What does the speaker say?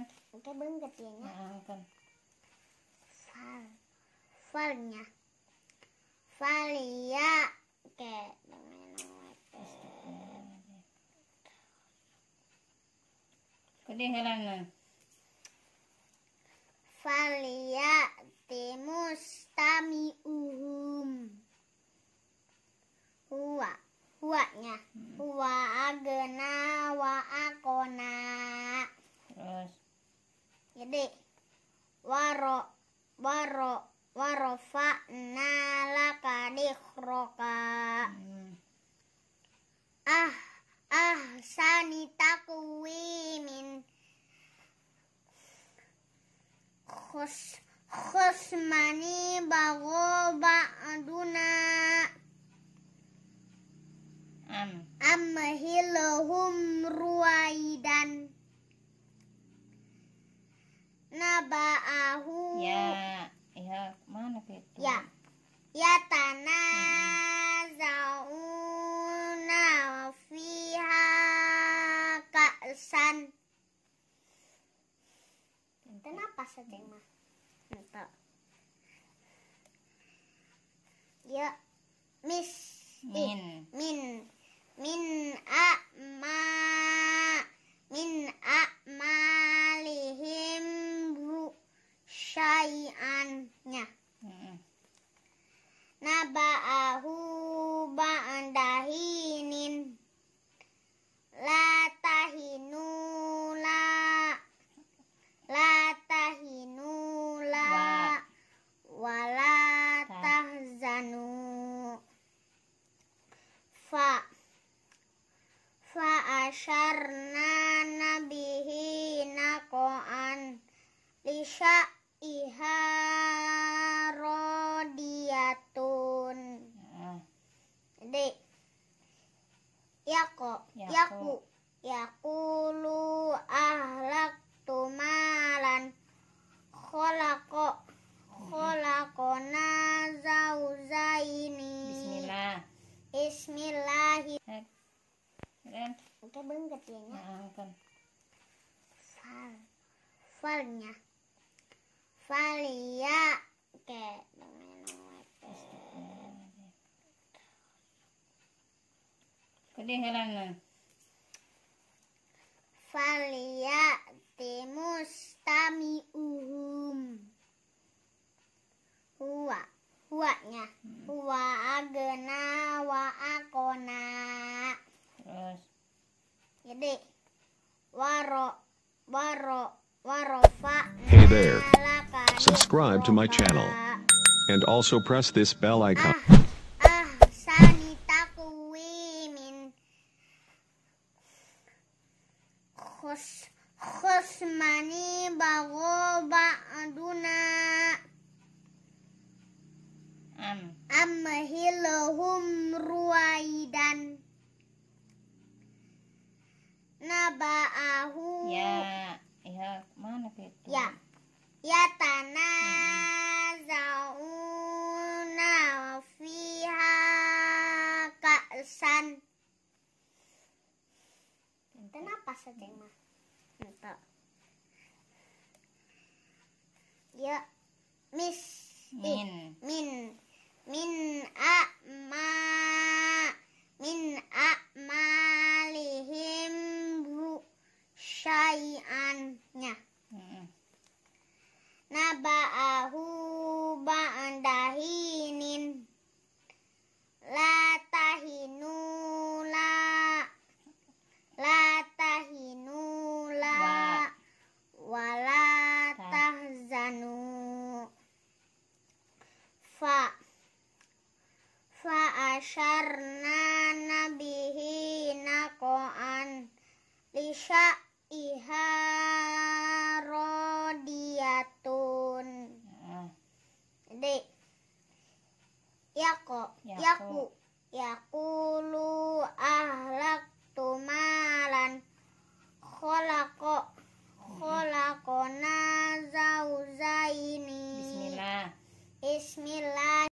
kan oke belum kecilnya nah, kan fal falnya valia oke Kedi helana. Falia timus tami uhum. Huwa, huwanya, huwa hmm. agena wa akona. Jadi waro waro warofa nala kadi kroka hmm. ah ah kuwi min khus khusmani bago aduna am amhilhum ruwaidan tabaahu ya ya mana itu ya ya tanah zauna fiha kasan kenapa mah entah ya miss min syaiha rodiatun hmm. Yako Yaku Yakulu ahlak tumalan Kolako Kolakona zauzaini Bismillah Bismillahirrahmanirrahim kan Oke, belum kecilnya. Nah, kan. Far. Farnya. Valia que Kundi helanga. Valia timus tami uhum. Huwa, huwanya, huwa agena wa akona. Terus. Jadi waro waro waro fa. Hey there. subscribe to my channel, and also press this bell icon. Ah, ah, bago ba aduna. ruwaidan. Nabaahu. pesan, enten apa saja mah entah ya miss min syaiha rodiyatun hmm. jadi yako yaku lu ahlak